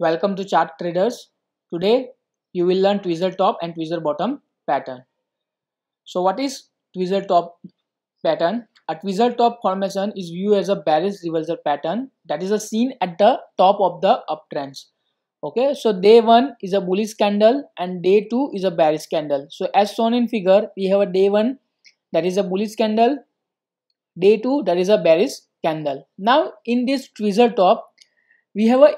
Welcome to Chart Traders. Today you will learn tweezer top and tweezer bottom pattern. So what is tweezer top pattern? A tweezer top formation is viewed as a bearish reversal pattern that is seen at the top of the uptrends. Okay, so day 1 is a bullish candle and day 2 is a bearish candle. So as shown in figure, we have a day 1 that is a bullish candle, day 2 that is a bearish candle. Now in this tweezer top, we have a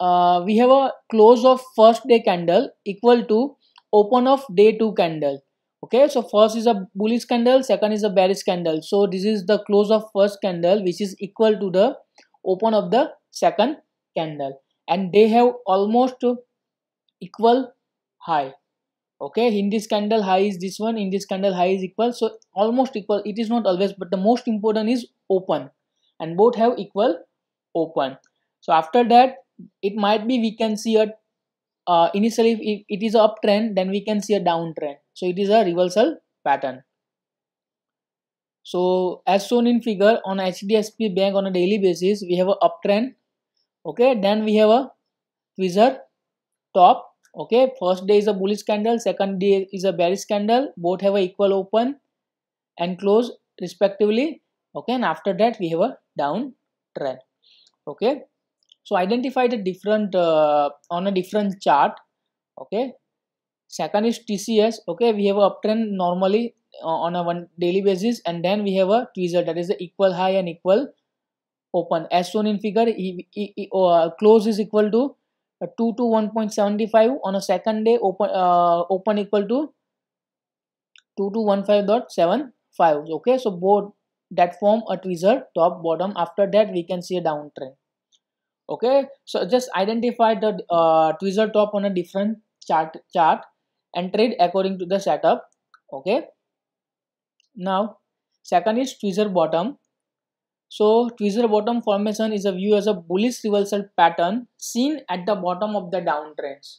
uh, we have a close of first day candle equal to open of day 2 candle okay so first is a bullish candle second is a bearish candle so this is the close of first candle which is equal to the open of the second candle and they have almost equal high okay in this candle high is this one in this candle high is equal so almost equal it is not always but the most important is open and both have equal open so after that it might be we can see a uh, initially if it is a uptrend then we can see a downtrend so it is a reversal pattern so as shown in figure on HDSP bank on a daily basis we have a uptrend okay then we have a tweezer top okay first day is a bullish candle second day is a bearish candle both have a equal open and close respectively okay and after that we have a down trend okay so identify the different uh, on a different chart okay second is tcs okay we have a uptrend normally uh, on a one daily basis and then we have a tweezer that is the equal high and equal open as shown in figure oh, uh, close is equal to uh, 2 to 1.75 on a second day open uh, open equal to 2 to 15.75 okay so both that form a tweezer top bottom after that we can see a downtrend okay so just identify the uh, tweezer top on a different chart chart and trade according to the setup okay now second is tweezer bottom so tweezer bottom formation is a view as a bullish reversal pattern seen at the bottom of the downtrends.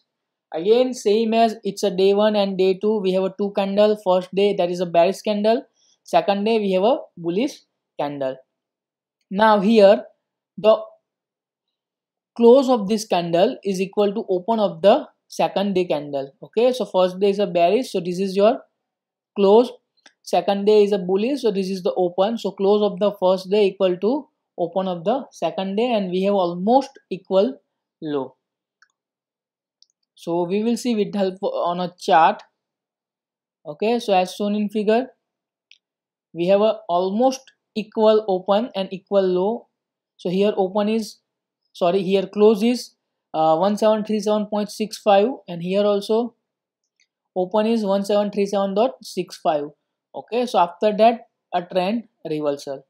Again same as it's a day 1 and day 2 we have a two candle first day that is a bearish candle second day we have a bullish candle. Now here the close of this candle is equal to open of the second day candle okay so first day is a bearish so this is your close second day is a bullish so this is the open so close of the first day equal to open of the second day and we have almost equal low so we will see with help on a chart okay so as shown in figure we have a almost equal open and equal low so here open is sorry here close is uh, 1737.65 and here also open is 1737.65 okay so after that a trend reversal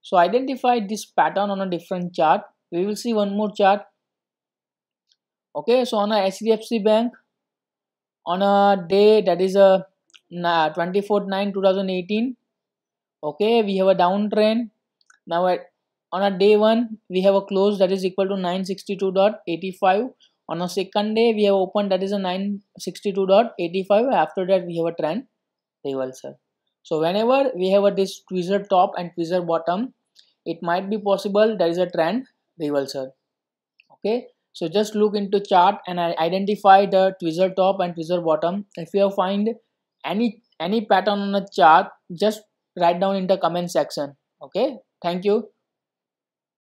so identify this pattern on a different chart we will see one more chart okay so on a hdfc bank on a day that is uh, a 24th 9 2018 okay we have a downtrend now at on a day 1 we have a close that is equal to 962.85 on a second day we have open that is a 962.85 after that we have a trend reversal so whenever we have a this tweezer top and tweezer bottom it might be possible there is a trend reversal okay so just look into chart and identify the tweezer top and tweezer bottom if you find any any pattern on a chart just write down in the comment section okay thank you